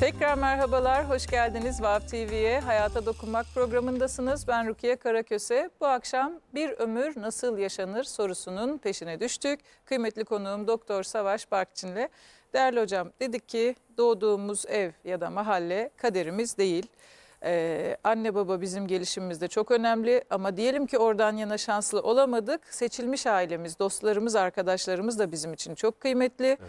Tekrar merhabalar, hoş geldiniz VAV TV'ye. Hayata Dokunmak programındasınız. Ben Rukiye Karaköse. Bu akşam bir ömür nasıl yaşanır sorusunun peşine düştük. Kıymetli konuğum Doktor Savaş Barkçin'le. Değerli hocam dedik ki doğduğumuz ev ya da mahalle kaderimiz değil. Ee, anne baba bizim gelişimimizde çok önemli ama diyelim ki oradan yana şanslı olamadık. Seçilmiş ailemiz, dostlarımız, arkadaşlarımız da bizim için çok kıymetli. Evet.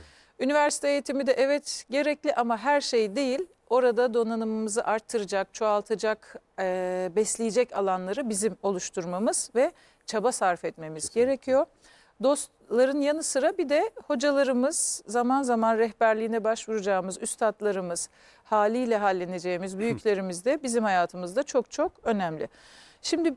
Üniversite eğitimi de evet gerekli ama her şey değil. Orada donanımımızı arttıracak, çoğaltacak, e, besleyecek alanları bizim oluşturmamız ve çaba sarf etmemiz Kesinlikle. gerekiyor. Dostların yanı sıra bir de hocalarımız, zaman zaman rehberliğine başvuracağımız üstadlarımız, haliyle halleneceğimiz büyüklerimiz de bizim hayatımızda çok çok önemli. Şimdi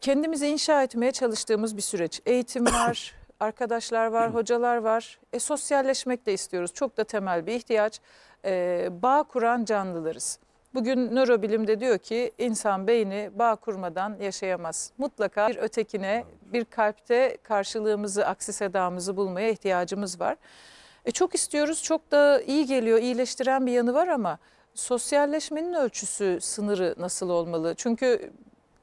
kendimizi inşa etmeye çalıştığımız bir süreç. Eğitim var, arkadaşlar var, hocalar var. E, sosyalleşmek de istiyoruz. Çok da temel bir ihtiyaç. E, bağ kuran canlılarız. Bugün nörobilimde diyor ki insan beyni bağ kurmadan yaşayamaz. Mutlaka bir ötekine, bir kalpte karşılığımızı, aksi sedamızı bulmaya ihtiyacımız var. E, çok istiyoruz, çok da iyi geliyor, iyileştiren bir yanı var ama sosyalleşmenin ölçüsü, sınırı nasıl olmalı? Çünkü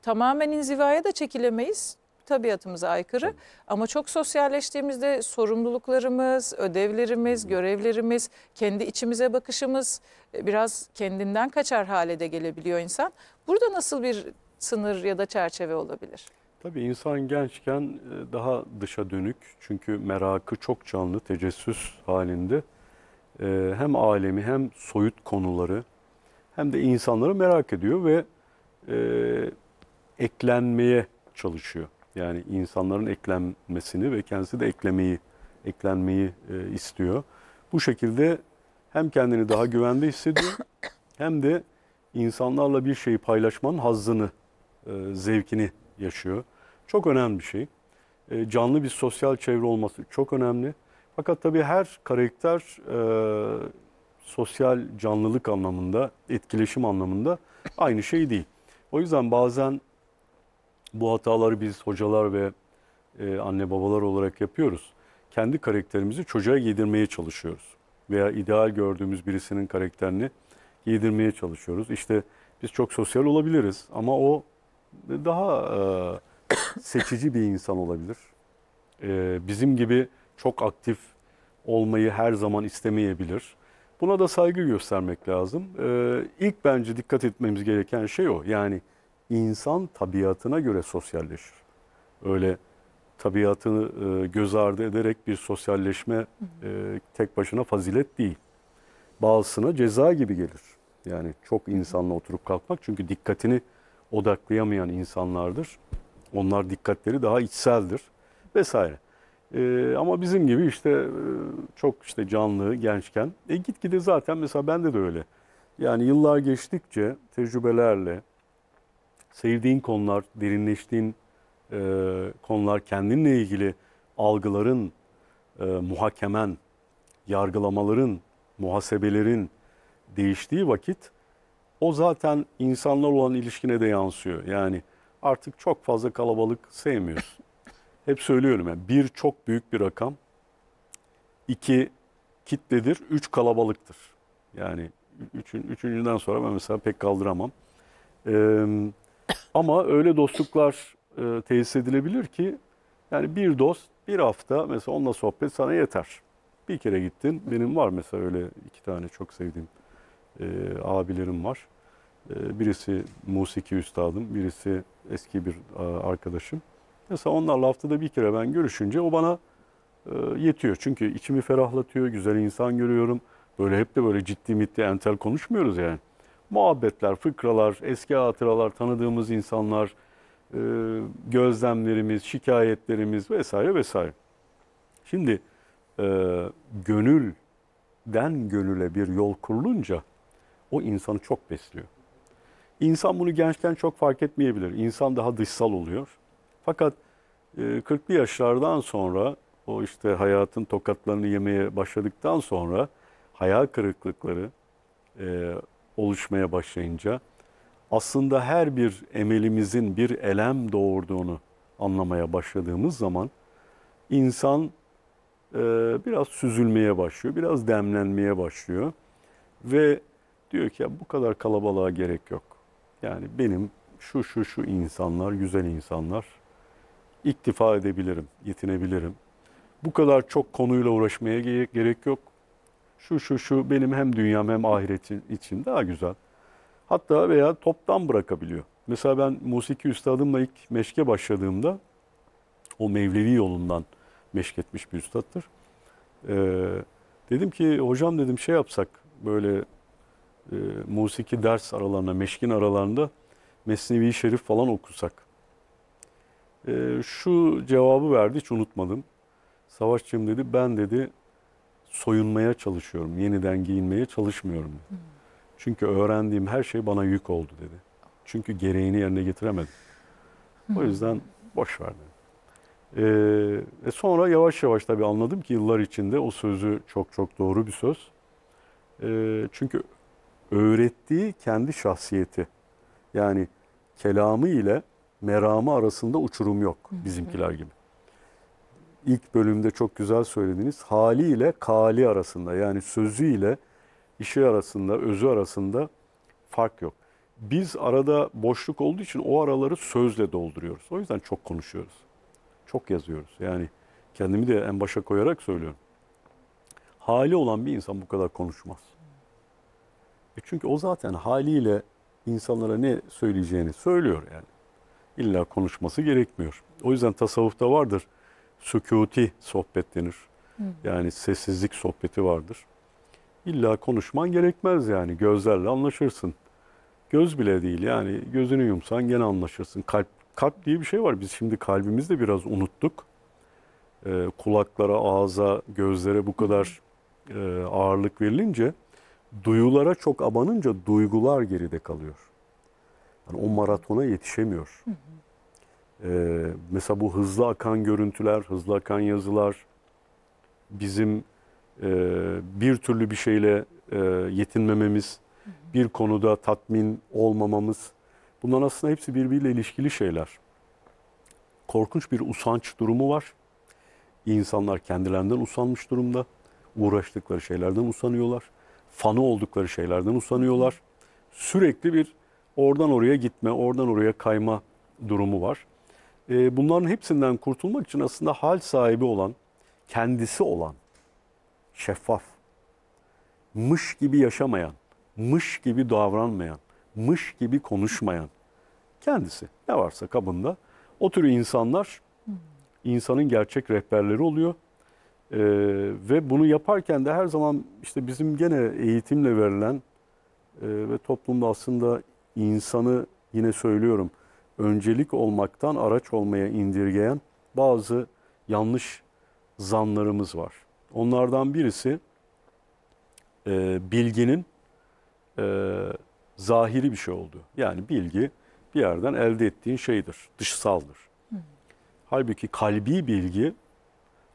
tamamen inzivaya da çekilemeyiz tabiatımıza aykırı. Ama çok sosyalleştiğimizde sorumluluklarımız, ödevlerimiz, görevlerimiz, kendi içimize bakışımız e, biraz kendinden kaçar hale de gelebiliyor insan. Burada nasıl bir sınır ya da çerçeve olabilir? Tabii insan gençken e, daha dışa dönük çünkü merakı çok canlı, tecessüs halinde. E, hem alemi hem soyut konuları hem de insanları merak ediyor ve eklenmeye çalışıyor. Yani insanların eklenmesini ve kendisi de eklemeyi, eklenmeyi e, istiyor. Bu şekilde hem kendini daha güvende hissediyor hem de insanlarla bir şeyi paylaşmanın hazzını, e, zevkini yaşıyor. Çok önemli bir şey. E, canlı bir sosyal çevre olması çok önemli. Fakat tabii her karakter e, sosyal canlılık anlamında, etkileşim anlamında aynı şey değil. O yüzden bazen bu hataları biz hocalar ve e, anne babalar olarak yapıyoruz. Kendi karakterimizi çocuğa giydirmeye çalışıyoruz. Veya ideal gördüğümüz birisinin karakterini giydirmeye çalışıyoruz. İşte biz çok sosyal olabiliriz ama o daha e, seçici bir insan olabilir. E, bizim gibi çok aktif olmayı her zaman istemeyebilir. Buna da saygı göstermek lazım. E, ilk bence dikkat etmemiz gereken şey o. Yani insan tabiatına göre sosyalleşir. Öyle tabiatını e, göz ardı ederek bir sosyalleşme e, tek başına fazilet değil. Bazısına ceza gibi gelir. Yani çok insanla oturup kalkmak çünkü dikkatini odaklayamayan insanlardır. Onlar dikkatleri daha içseldir vesaire. E, ama bizim gibi işte e, çok işte canlı gençken e, gitgide zaten mesela bende de öyle. Yani yıllar geçtikçe tecrübelerle sevdiğin konular, derinleştiğin e, konular, kendinle ilgili algıların, e, muhakemen, yargılamaların, muhasebelerin değiştiği vakit o zaten insanlar olan ilişkine de yansıyor. Yani artık çok fazla kalabalık sevmiyoruz. Hep söylüyorum yani bir çok büyük bir rakam, iki kitledir, üç kalabalıktır. Yani üçün, üçüncüden sonra ben mesela pek kaldıramam. Ee, ama öyle dostluklar e, tesis edilebilir ki yani bir dost bir hafta mesela onunla sohbet sana yeter. Bir kere gittin. Benim var mesela öyle iki tane çok sevdiğim e, abilerim var. E, birisi musiki üstadım, birisi eski bir e, arkadaşım. Mesela onlarla haftada bir kere ben görüşünce o bana e, yetiyor. Çünkü içimi ferahlatıyor, güzel insan görüyorum. Böyle hep de böyle ciddi mitli entel konuşmuyoruz yani muhabbetler, fıkralar, eski hatıralar, tanıdığımız insanlar, e, gözlemlerimiz, şikayetlerimiz vesaire vesaire. Şimdi e, gönülden gönüle bir yol kurulunca o insanı çok besliyor. İnsan bunu gençken çok fark etmeyebilir. İnsan daha dışsal oluyor. Fakat e, 40'lı yaşlardan sonra o işte hayatın tokatlarını yemeye başladıktan sonra hayal kırıklıkları, e, oluşmaya başlayınca aslında her bir emelimizin bir elem doğurduğunu anlamaya başladığımız zaman insan e, biraz süzülmeye başlıyor, biraz demlenmeye başlıyor ve diyor ki ya bu kadar kalabalığa gerek yok. Yani benim şu şu şu insanlar, güzel insanlar iktifa edebilirim, yetinebilirim. Bu kadar çok konuyla uğraşmaya gerek yok şu şu şu benim hem dünyam hem ahiretim için daha güzel. Hatta veya toptan bırakabiliyor. Mesela ben musiki üstadımla ilk meşke başladığımda o Mevlevi yolundan meşketmiş bir üstattır. Ee, dedim ki hocam dedim şey yapsak böyle e, musiki ders aralarında meşkin aralarında Mesnevi Şerif falan okusak. E, şu cevabı verdi hiç unutmadım. Savaşçığım dedi ben dedi soyunmaya çalışıyorum. Yeniden giyinmeye çalışmıyorum. Dedi. Çünkü öğrendiğim her şey bana yük oldu dedi. Çünkü gereğini yerine getiremedim. Hmm. O yüzden boş verdim. Ee, e, sonra yavaş yavaş tabii anladım ki yıllar içinde o sözü çok çok doğru bir söz. Ee, çünkü öğrettiği kendi şahsiyeti. Yani kelamı ile meramı arasında uçurum yok bizimkiler gibi ilk bölümde çok güzel söylediğiniz ile kali arasında yani ile işi arasında, özü arasında fark yok. Biz arada boşluk olduğu için o araları sözle dolduruyoruz. O yüzden çok konuşuyoruz. Çok yazıyoruz. Yani kendimi de en başa koyarak söylüyorum. Hali olan bir insan bu kadar konuşmaz. E çünkü o zaten haliyle insanlara ne söyleyeceğini söylüyor yani. İlla konuşması gerekmiyor. O yüzden tasavvufta vardır sükuti sohbet denir. Hı. Yani sessizlik sohbeti vardır. İlla konuşman gerekmez yani gözlerle anlaşırsın. Göz bile değil yani gözünü yumsan gene anlaşırsın. Kalp kalp diye bir şey var. Biz şimdi kalbimizde biraz unuttuk. Ee, kulaklara, ağza, gözlere bu kadar e, ağırlık verilince duyulara çok abanınca duygular geride kalıyor. Yani o maratona yetişemiyor. Hı hı. Ee, mesela bu hızlı akan görüntüler, hızlı akan yazılar bizim e, bir türlü bir şeyle e, yetinmememiz, bir konuda tatmin olmamamız bunların aslında hepsi birbiriyle ilişkili şeyler. Korkunç bir usanç durumu var. İnsanlar kendilerinden usanmış durumda. Uğraştıkları şeylerden usanıyorlar. Fanı oldukları şeylerden usanıyorlar. Sürekli bir oradan oraya gitme, oradan oraya kayma durumu var e, bunların hepsinden kurtulmak için aslında hal sahibi olan, kendisi olan, şeffaf, mış gibi yaşamayan, mış gibi davranmayan, mış gibi konuşmayan kendisi ne varsa kabında o tür insanlar insanın gerçek rehberleri oluyor. Ee, ve bunu yaparken de her zaman işte bizim gene eğitimle verilen e, ve toplumda aslında insanı yine söylüyorum öncelik olmaktan araç olmaya indirgeyen bazı yanlış zanlarımız var. Onlardan birisi e, bilginin e, zahiri bir şey olduğu. Yani bilgi bir yerden elde ettiğin şeydir, dışsaldır. Hı. Halbuki kalbi bilgi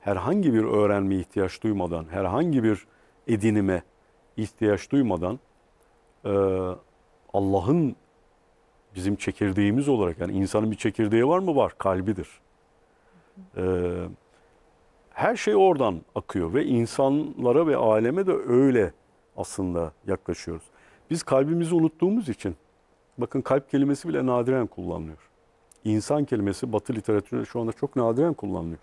herhangi bir öğrenmeye ihtiyaç duymadan, herhangi bir edinime ihtiyaç duymadan e, Allah'ın bizim çekirdeğimiz olarak yani insanın bir çekirdeği var mı? Var. Kalbidir. Ee, her şey oradan akıyor ve insanlara ve aleme de öyle aslında yaklaşıyoruz. Biz kalbimizi unuttuğumuz için bakın kalp kelimesi bile nadiren kullanılıyor. İnsan kelimesi batı literatüründe şu anda çok nadiren kullanılıyor.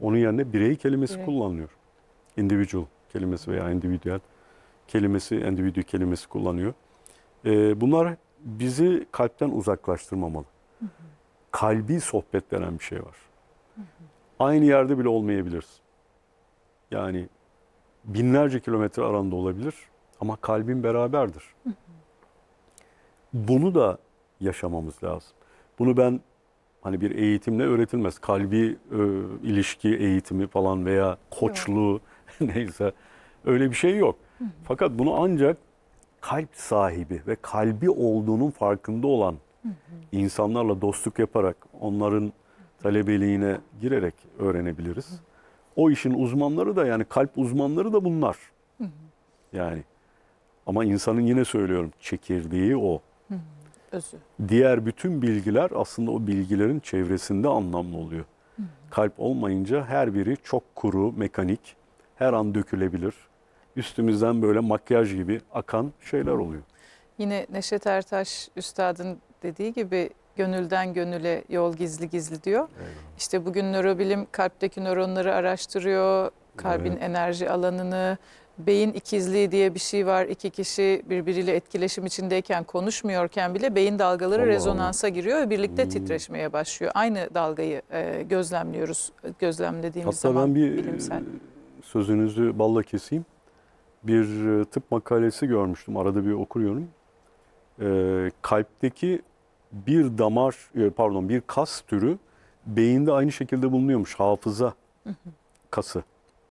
Onun yerine birey kelimesi birey. kullanılıyor. Individual kelimesi veya individual kelimesi, individual kelimesi kullanıyor. Ee, bunlar bizi kalpten uzaklaştırmamalı. Hı hı. Kalbi sohbet denen bir şey var. Hı hı. Aynı yerde bile olmayabiliriz. Yani binlerce kilometre aranda olabilir ama kalbin beraberdir. Hı hı. Bunu da yaşamamız lazım. Bunu ben hani bir eğitimle öğretilmez. Kalbi e, ilişki eğitimi falan veya koçluğu neyse öyle bir şey yok. Hı hı. Fakat bunu ancak kalp sahibi ve kalbi olduğunun farkında olan insanlarla dostluk yaparak onların talebeliğine girerek öğrenebiliriz. O işin uzmanları da yani kalp uzmanları da bunlar. Yani ama insanın yine söylüyorum çekirdeği o. Özü. Diğer bütün bilgiler aslında o bilgilerin çevresinde anlamlı oluyor. Kalp olmayınca her biri çok kuru, mekanik, her an dökülebilir üstümüzden böyle makyaj gibi akan şeyler oluyor. Yine Neşet Ertaş Üstad'ın dediği gibi gönülden gönüle yol gizli gizli diyor. Eyvallah. İşte bugün nörobilim kalpteki nöronları araştırıyor, kalbin evet. enerji alanını, beyin ikizliği diye bir şey var. İki kişi birbiriyle etkileşim içindeyken konuşmuyorken bile beyin dalgaları Allah rezonansa Allah. giriyor ve birlikte hmm. titreşmeye başlıyor. Aynı dalgayı e, gözlemliyoruz, gözlemlediğimiz Hatta zaman ben bir e, bilimsel. sözünüzü balla keseyim bir e, tıp makalesi görmüştüm. Arada bir okuyorum. E, kalpteki bir damar, e, pardon bir kas türü beyinde aynı şekilde bulunuyormuş. Hafıza kası.